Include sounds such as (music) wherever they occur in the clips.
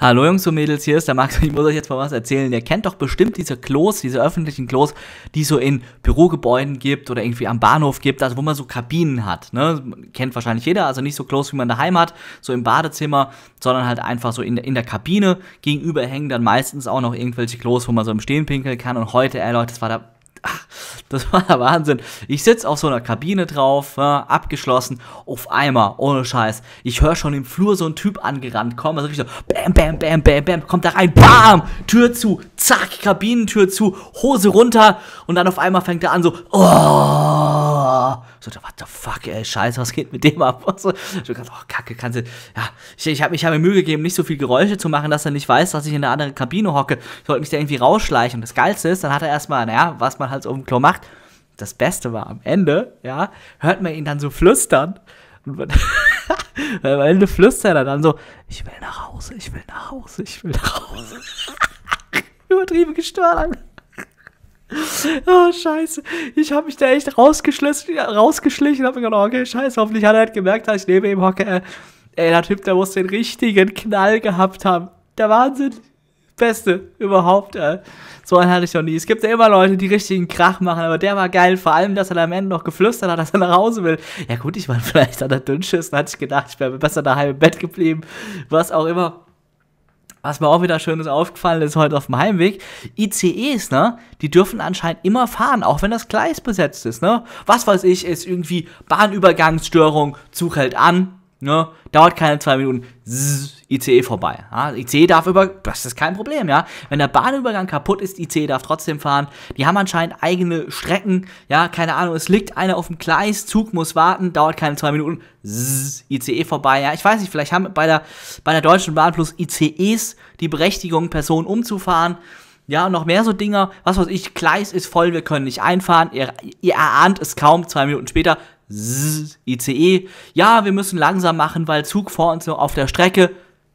Hallo Jungs und Mädels, hier ist der Max ich muss euch jetzt mal was erzählen. Ihr kennt doch bestimmt diese Klos, diese öffentlichen Klos, die so in Bürogebäuden gibt oder irgendwie am Bahnhof gibt, also wo man so Kabinen hat. Ne? Kennt wahrscheinlich jeder, also nicht so Klos, wie man daheim hat, so im Badezimmer, sondern halt einfach so in, in der Kabine. Gegenüber hängen dann meistens auch noch irgendwelche Klos, wo man so im Stehen pinkeln kann. Und heute, ey Leute, das war der Ach, das war der Wahnsinn. Ich sitze auf so einer Kabine drauf, ja, ne, abgeschlossen, auf einmal, ohne Scheiß. Ich höre schon im Flur so ein Typ angerannt kommen. Also richtig so, bam, bam, bam, bam, bam, kommt da rein, bam, Tür zu, zack, Kabinentür zu, Hose runter und dann auf einmal fängt er an so, oh boah. So, what the fuck, ey, scheiße, was geht mit dem ab? (laughs) Und so, so ganz, oh, kacke, kannst du, ja, ich, ich habe ich hab mir Mühe gegeben, nicht so viel Geräusche zu machen, dass er nicht weiß, dass ich in einer anderen Kabine hocke. Ich wollte mich da irgendwie rausschleichen. Und das Geilste ist, dann hat er erstmal, naja, was man halt so im Klo macht. Das Beste war am Ende, ja, hört man ihn dann so flüstern. Und (laughs) am Ende flüstert er dann so, ich will nach Hause, ich will nach Hause, ich will nach Hause. (laughs) Übertrieben gestört. (laughs) oh, scheiße. Ich habe mich da echt rausgeschlichen, rausgeschlichen und habe mir gedacht, okay, scheiße, hoffentlich hat er halt gemerkt, dass ich neben ihm hocke. Äh, ey, der Typ, der muss den richtigen Knall gehabt haben. Der Wahnsinn. Beste überhaupt, ey. Äh. So einen hatte ich noch nie. Es gibt ja immer Leute, die richtigen Krach machen, aber der war geil. Vor allem, dass er am Ende noch geflüstert hat, dass er nach Hause will. Ja gut, ich war (laughs) vielleicht an der Dünnschiss und hatte ich gedacht, ich wäre besser daheim im Bett geblieben. Was auch immer. Was mir auch wieder schönes aufgefallen ist heute auf dem Heimweg, ICEs, ne, die dürfen anscheinend immer fahren, auch wenn das Gleis besetzt ist, ne? Was weiß ich, ist irgendwie Bahnübergangsstörung, Zug hält an, Ne? Dauert keine zwei Minuten, zzz, ICE vorbei. Ja, ICE darf über, das ist kein Problem, ja. Wenn der Bahnübergang kaputt ist, ICE darf trotzdem fahren. Die haben anscheinend eigene Strecken, ja, keine Ahnung, es liegt einer auf dem Gleis, Zug muss warten, dauert keine zwei Minuten, zzz, ICE vorbei, ja. Ich weiß nicht, vielleicht haben bei der, bei der Deutschen Bahn plus ICEs die Berechtigung, Personen umzufahren. Ja, und noch mehr so Dinger, was weiß ich, Gleis ist voll, wir können nicht einfahren, ihr, ihr erahnt es kaum, zwei Minuten später, Zzz, ICE. Ja, wir müssen langsam machen, weil Zug vor uns auf der Strecke.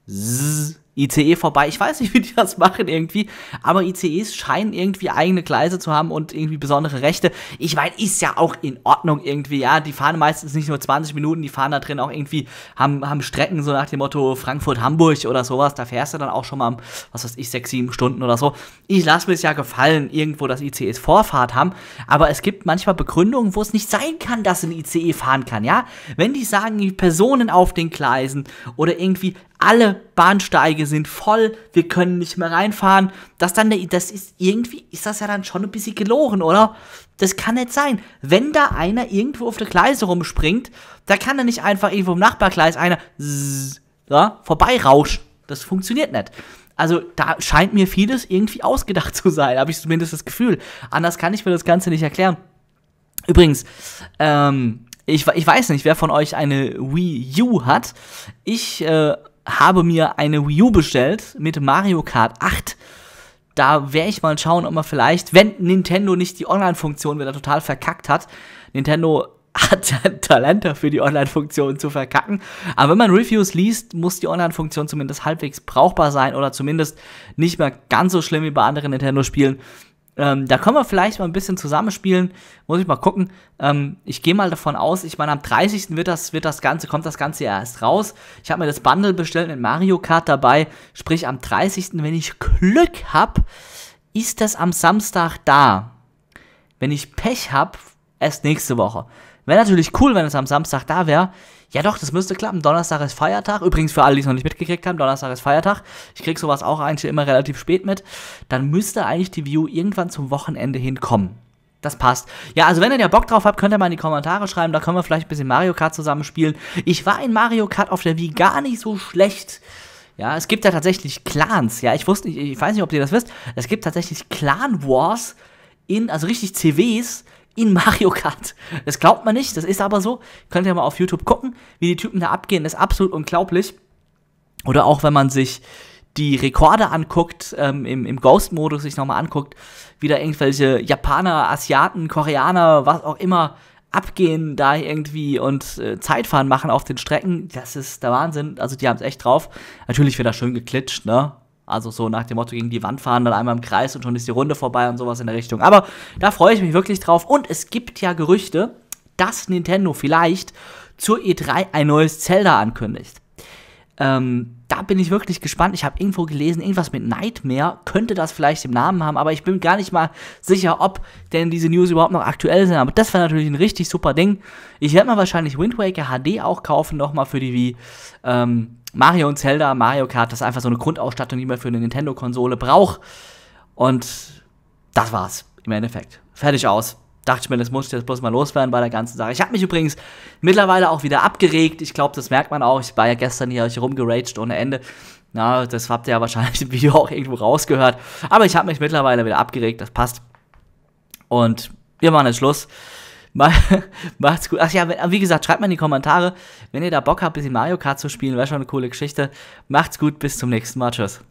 Zzz, ICE vorbei. Ich weiß nicht, wie die das machen irgendwie, aber ICEs scheinen irgendwie eigene Gleise zu haben und irgendwie besondere Rechte. Ich meine, ist ja auch in Ordnung irgendwie, ja. Die fahren meistens nicht nur 20 Minuten, die fahren da drin auch irgendwie, haben, haben Strecken so nach dem Motto Frankfurt-Hamburg oder sowas. Da fährst du dann auch schon mal, was weiß ich, sechs, sieben Stunden oder so. Ich lasse mir es ja gefallen, irgendwo, dass ICEs Vorfahrt haben, aber es gibt manchmal Begründungen, wo es nicht sein kann, dass ein ICE fahren kann, ja. Wenn die sagen, die Personen auf den Gleisen oder irgendwie alle Bahnsteige sind voll, wir können nicht mehr reinfahren. Das dann, das ist irgendwie, ist das ja dann schon ein bisschen gelogen, oder? Das kann nicht sein. Wenn da einer irgendwo auf der Gleise rumspringt, da kann er nicht einfach irgendwo im Nachbargleis einer ja, vorbeirauschen. Das funktioniert nicht. Also da scheint mir vieles irgendwie ausgedacht (laughs) zu sein, habe ich zumindest das Gefühl. Anders kann ich mir das Ganze nicht erklären. Übrigens, ähm, ich, ich weiß nicht, wer von euch eine Wii U hat. Ich äh, habe mir eine Wii U bestellt mit Mario Kart 8. Da werde ich mal schauen, ob man vielleicht, wenn Nintendo nicht die Online-Funktion wieder total verkackt hat, Nintendo (laughs) hat Talent dafür, die Online-Funktion zu verkacken. Aber wenn man Reviews liest, muss die Online-Funktion zumindest halbwegs brauchbar sein oder zumindest nicht mehr ganz so schlimm wie bei anderen Nintendo-Spielen. Ähm, da können wir vielleicht mal ein bisschen zusammenspielen. Muss ich mal gucken. Ähm, ich gehe mal davon aus, ich meine, am 30. wird das, wird das Ganze, kommt das Ganze ja erst raus. Ich habe mir das Bundle bestellt mit Mario Kart dabei. Sprich, am 30. wenn ich Glück habe, ist das am Samstag da. Wenn ich Pech habe, erst nächste Woche. Wäre natürlich cool, wenn es am Samstag da wäre. Ja doch, das müsste klappen. Donnerstag ist Feiertag. Übrigens für alle, die es noch nicht mitgekriegt haben, Donnerstag ist Feiertag. Ich krieg sowas auch eigentlich immer relativ spät mit. Dann müsste eigentlich die View irgendwann zum Wochenende hinkommen. Das passt. Ja, also wenn ihr da Bock drauf habt, könnt ihr mal in die Kommentare schreiben. Da können wir vielleicht ein bisschen Mario Kart zusammenspielen. Ich war in Mario Kart auf der Wii gar nicht so schlecht. Ja, es gibt ja tatsächlich Clans. Ja, ich wusste nicht, ich weiß nicht, ob ihr das wisst. Es gibt tatsächlich Clan Wars in, also richtig CWs in Mario Kart. Das glaubt man nicht, das ist aber so. Könnt ihr mal auf YouTube gucken, wie die Typen da abgehen, das ist absolut unglaublich. Oder auch wenn man sich die Rekorde anguckt, ähm, im, im Ghost-Modus sich nochmal anguckt, wie da irgendwelche Japaner, Asiaten, Koreaner, was auch immer abgehen da irgendwie und äh, Zeitfahren machen auf den Strecken, das ist der Wahnsinn. Also die haben es echt drauf. Natürlich wird da schön geklitscht, ne? Also so nach dem Motto gegen die Wand fahren, dann einmal im Kreis und schon ist die Runde vorbei und sowas in der Richtung. Aber da freue ich mich wirklich drauf. Und es gibt ja Gerüchte, dass Nintendo vielleicht zur E3 ein neues Zelda ankündigt. Ähm, da bin ich wirklich gespannt. Ich habe irgendwo gelesen, irgendwas mit Nightmare könnte das vielleicht im Namen haben, aber ich bin gar nicht mal sicher, ob denn diese News überhaupt noch aktuell sind. Aber das wäre natürlich ein richtig super Ding. Ich werde mir wahrscheinlich Wind Waker HD auch kaufen, nochmal für die Wii. Ähm, Mario und Zelda, Mario Kart, das ist einfach so eine Grundausstattung, die man für eine Nintendo-Konsole braucht. Und das war's im Endeffekt. Fertig aus. Dachte ich mir, das muss ich jetzt bloß mal loswerden bei der ganzen Sache. Ich habe mich übrigens mittlerweile auch wieder abgeregt. Ich glaube, das merkt man auch. Ich war ja gestern hier euch rumgeraged ohne Ende. Na, das habt ihr ja wahrscheinlich im Video auch irgendwo rausgehört. Aber ich habe mich mittlerweile wieder abgeregt. Das passt. Und wir machen jetzt Schluss. (laughs) Macht's gut. Ach ja, wie gesagt, schreibt mal in die Kommentare, wenn ihr da Bock habt, ein bisschen Mario Kart zu spielen, wäre schon eine coole Geschichte. Macht's gut, bis zum nächsten Mal. Tschüss.